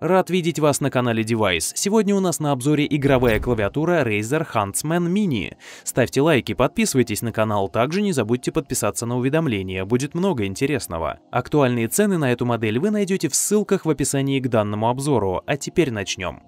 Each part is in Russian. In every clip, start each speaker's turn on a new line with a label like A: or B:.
A: Рад видеть вас на канале Device. Сегодня у нас на обзоре игровая клавиатура Razer Huntsman Mini. Ставьте лайки, подписывайтесь на канал, также не забудьте подписаться на уведомления, будет много интересного. Актуальные цены на эту модель вы найдете в ссылках в описании к данному обзору, а теперь начнем.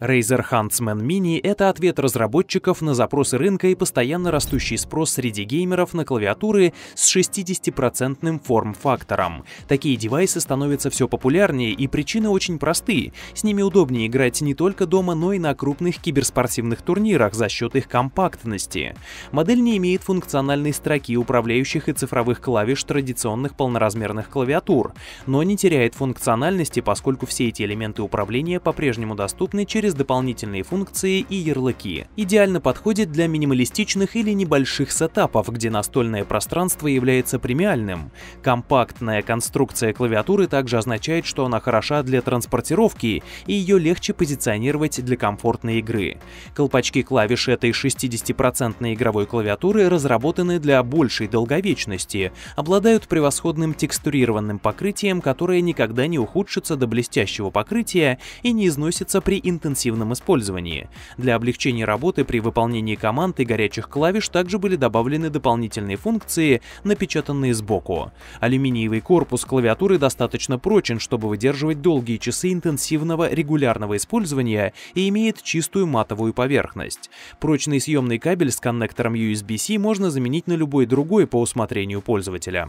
A: Razer Huntsman Mini — это ответ разработчиков на запросы рынка и постоянно растущий спрос среди геймеров на клавиатуры с 60% форм-фактором. Такие девайсы становятся все популярнее, и причины очень просты. С ними удобнее играть не только дома, но и на крупных киберспортивных турнирах за счет их компактности. Модель не имеет функциональной строки управляющих и цифровых клавиш традиционных полноразмерных клавиатур, но не теряет функциональности, поскольку все эти элементы управления по-прежнему доступны через через дополнительные функции и ярлыки. Идеально подходит для минималистичных или небольших сетапов, где настольное пространство является премиальным. Компактная конструкция клавиатуры также означает, что она хороша для транспортировки и ее легче позиционировать для комфортной игры. Колпачки клавиш этой 60% игровой клавиатуры разработаны для большей долговечности, обладают превосходным текстурированным покрытием, которое никогда не ухудшится до блестящего покрытия и не износится при интенсивности интенсивном использовании. Для облегчения работы при выполнении команд и горячих клавиш также были добавлены дополнительные функции, напечатанные сбоку. Алюминиевый корпус клавиатуры достаточно прочен, чтобы выдерживать долгие часы интенсивного регулярного использования и имеет чистую матовую поверхность. Прочный съемный кабель с коннектором USB-C можно заменить на любой другой по усмотрению пользователя.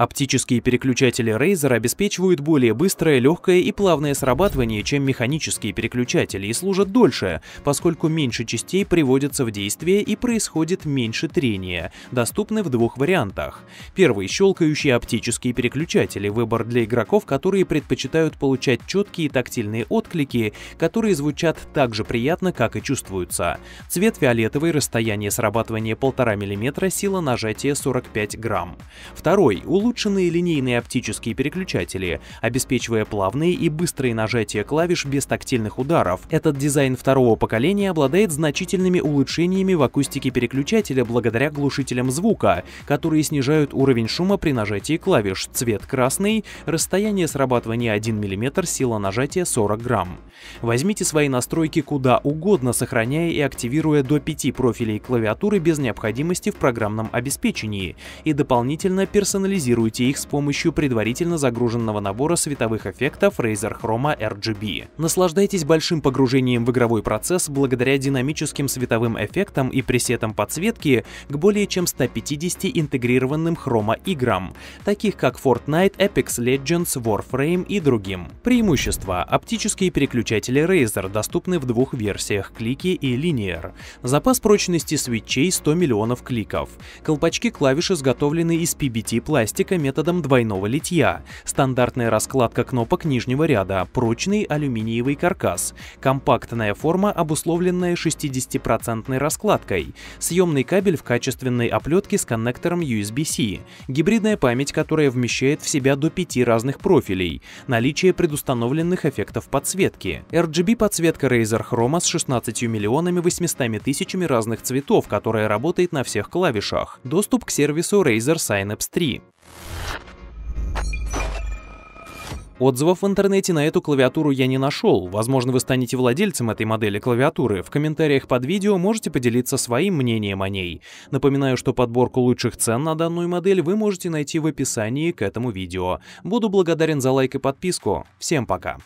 A: Оптические переключатели Razer обеспечивают более быстрое, легкое и плавное срабатывание, чем механические переключатели и служат дольше, поскольку меньше частей приводятся в действие и происходит меньше трения, доступны в двух вариантах. Первый – щелкающие оптические переключатели, выбор для игроков, которые предпочитают получать четкие тактильные отклики, которые звучат так же приятно, как и чувствуются. Цвет фиолетовый, расстояние срабатывания 1,5 мм, сила нажатия 45 грамм. Второй – улучшенный улучшенные линейные оптические переключатели, обеспечивая плавные и быстрые нажатия клавиш без тактильных ударов. Этот дизайн второго поколения обладает значительными улучшениями в акустике переключателя благодаря глушителям звука, которые снижают уровень шума при нажатии клавиш, цвет красный, расстояние срабатывания 1 мм, сила нажатия 40 грамм. Возьмите свои настройки куда угодно, сохраняя и активируя до 5 профилей клавиатуры без необходимости в программном обеспечении и дополнительно персонализируя Адаптируйте их с помощью предварительно загруженного набора световых эффектов Razer Chroma RGB. Наслаждайтесь большим погружением в игровой процесс благодаря динамическим световым эффектам и пресетам подсветки к более чем 150 интегрированным Chroma играм, таких как Fortnite, Apex Legends, Warframe и другим. Преимущество. Оптические переключатели Razer доступны в двух версиях – клики и Linear. Запас прочности свечей 100 миллионов кликов. Колпачки клавиш изготовлены из PBT пластика пластика методом двойного литья, стандартная раскладка кнопок нижнего ряда, прочный алюминиевый каркас, компактная форма, обусловленная 60% раскладкой, съемный кабель в качественной оплетке с коннектором USB-C, гибридная память, которая вмещает в себя до пяти разных профилей, наличие предустановленных эффектов подсветки, RGB-подсветка Razer Chroma с 16 миллионами 800 тысячами разных цветов, которая работает на всех клавишах, доступ к сервису Razer Synapse 3. Отзывов в интернете на эту клавиатуру я не нашел. Возможно, вы станете владельцем этой модели клавиатуры. В комментариях под видео можете поделиться своим мнением о ней. Напоминаю, что подборку лучших цен на данную модель вы можете найти в описании к этому видео. Буду благодарен за лайк и подписку. Всем пока!